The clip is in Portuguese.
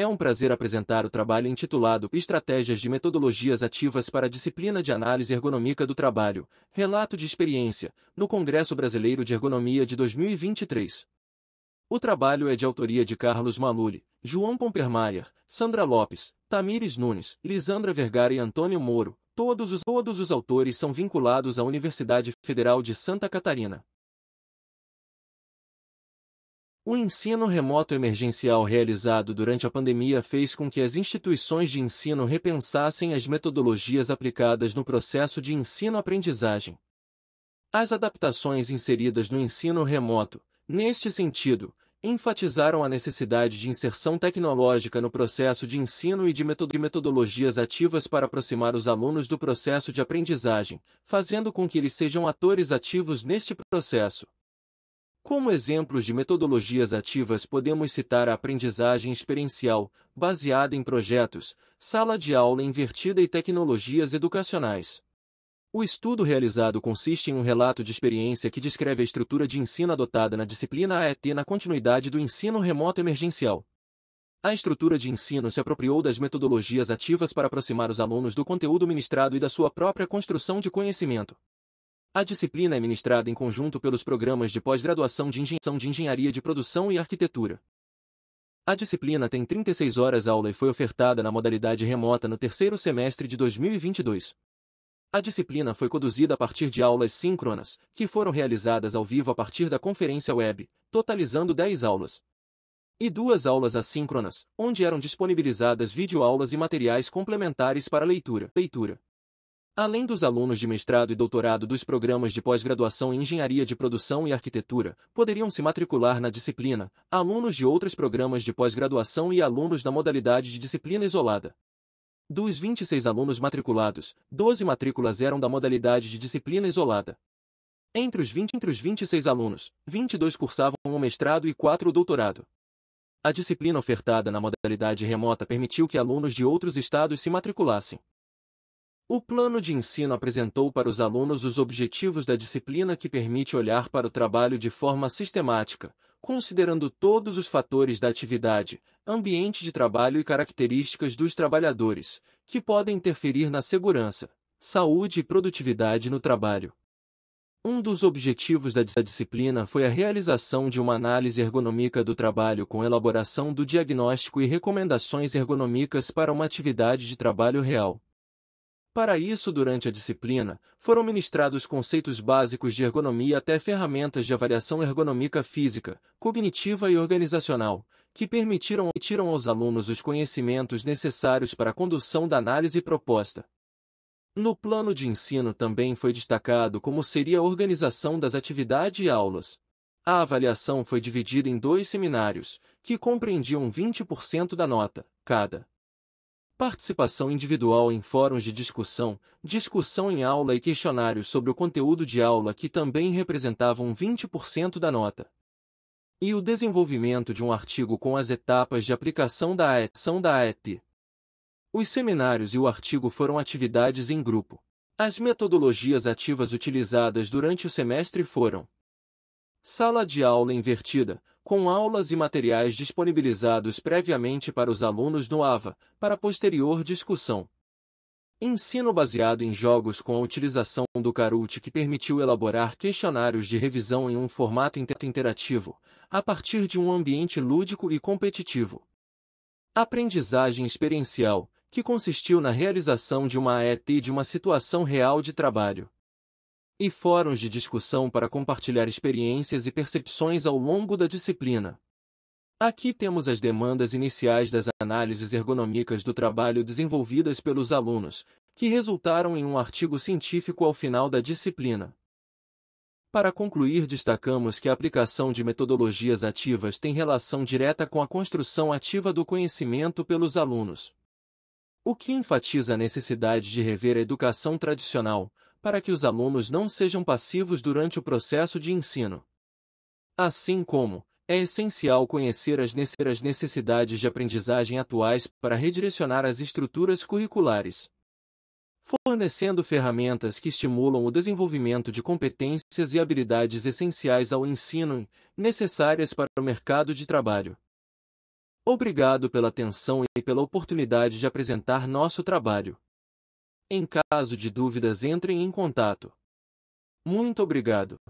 É um prazer apresentar o trabalho intitulado Estratégias de Metodologias Ativas para a Disciplina de Análise Ergonômica do Trabalho, Relato de Experiência, no Congresso Brasileiro de Ergonomia de 2023. O trabalho é de autoria de Carlos Maluli, João Pompermayer, Sandra Lopes, Tamires Nunes, Lisandra Vergara e Antônio Moro. Todos os, todos os autores são vinculados à Universidade Federal de Santa Catarina. O ensino remoto emergencial realizado durante a pandemia fez com que as instituições de ensino repensassem as metodologias aplicadas no processo de ensino-aprendizagem. As adaptações inseridas no ensino remoto, neste sentido, enfatizaram a necessidade de inserção tecnológica no processo de ensino e de metodologias ativas para aproximar os alunos do processo de aprendizagem, fazendo com que eles sejam atores ativos neste processo. Como exemplos de metodologias ativas, podemos citar a aprendizagem experiencial, baseada em projetos, sala de aula invertida e tecnologias educacionais. O estudo realizado consiste em um relato de experiência que descreve a estrutura de ensino adotada na disciplina AET na continuidade do ensino remoto emergencial. A estrutura de ensino se apropriou das metodologias ativas para aproximar os alunos do conteúdo ministrado e da sua própria construção de conhecimento. A disciplina é ministrada em conjunto pelos programas de pós-graduação de, Engen de Engenharia de Produção e Arquitetura. A disciplina tem 36 horas aula e foi ofertada na modalidade remota no terceiro semestre de 2022. A disciplina foi conduzida a partir de aulas síncronas, que foram realizadas ao vivo a partir da conferência web, totalizando 10 aulas. E duas aulas assíncronas, onde eram disponibilizadas videoaulas e materiais complementares para leitura. leitura. Além dos alunos de mestrado e doutorado dos programas de pós-graduação em Engenharia de Produção e Arquitetura, poderiam se matricular na disciplina, alunos de outros programas de pós-graduação e alunos da modalidade de disciplina isolada. Dos 26 alunos matriculados, 12 matrículas eram da modalidade de disciplina isolada. Entre os, 20, entre os 26 alunos, 22 cursavam um mestrado e 4 o doutorado. A disciplina ofertada na modalidade remota permitiu que alunos de outros estados se matriculassem. O plano de ensino apresentou para os alunos os objetivos da disciplina que permite olhar para o trabalho de forma sistemática, considerando todos os fatores da atividade, ambiente de trabalho e características dos trabalhadores, que podem interferir na segurança, saúde e produtividade no trabalho. Um dos objetivos da disciplina foi a realização de uma análise ergonômica do trabalho com elaboração do diagnóstico e recomendações ergonômicas para uma atividade de trabalho real para isso, durante a disciplina, foram ministrados conceitos básicos de ergonomia até ferramentas de avaliação ergonômica física, cognitiva e organizacional, que permitiram tiram aos alunos os conhecimentos necessários para a condução da análise proposta. No plano de ensino também foi destacado como seria a organização das atividades e aulas. A avaliação foi dividida em dois seminários, que compreendiam 20% da nota, cada. Participação individual em fóruns de discussão, discussão em aula e questionários sobre o conteúdo de aula que também representavam 20% da nota. E o desenvolvimento de um artigo com as etapas de aplicação da ação da AET. Os seminários e o artigo foram atividades em grupo. As metodologias ativas utilizadas durante o semestre foram Sala de aula invertida, com aulas e materiais disponibilizados previamente para os alunos no AVA, para posterior discussão. Ensino baseado em jogos com a utilização do Karoot que permitiu elaborar questionários de revisão em um formato interativo, a partir de um ambiente lúdico e competitivo. Aprendizagem experiencial, que consistiu na realização de uma AET de uma situação real de trabalho e fóruns de discussão para compartilhar experiências e percepções ao longo da disciplina. Aqui temos as demandas iniciais das análises ergonômicas do trabalho desenvolvidas pelos alunos, que resultaram em um artigo científico ao final da disciplina. Para concluir, destacamos que a aplicação de metodologias ativas tem relação direta com a construção ativa do conhecimento pelos alunos. O que enfatiza a necessidade de rever a educação tradicional, para que os alunos não sejam passivos durante o processo de ensino. Assim como, é essencial conhecer as necessidades de aprendizagem atuais para redirecionar as estruturas curriculares, fornecendo ferramentas que estimulam o desenvolvimento de competências e habilidades essenciais ao ensino, necessárias para o mercado de trabalho. Obrigado pela atenção e pela oportunidade de apresentar nosso trabalho. Em caso de dúvidas, entrem em contato. Muito obrigado.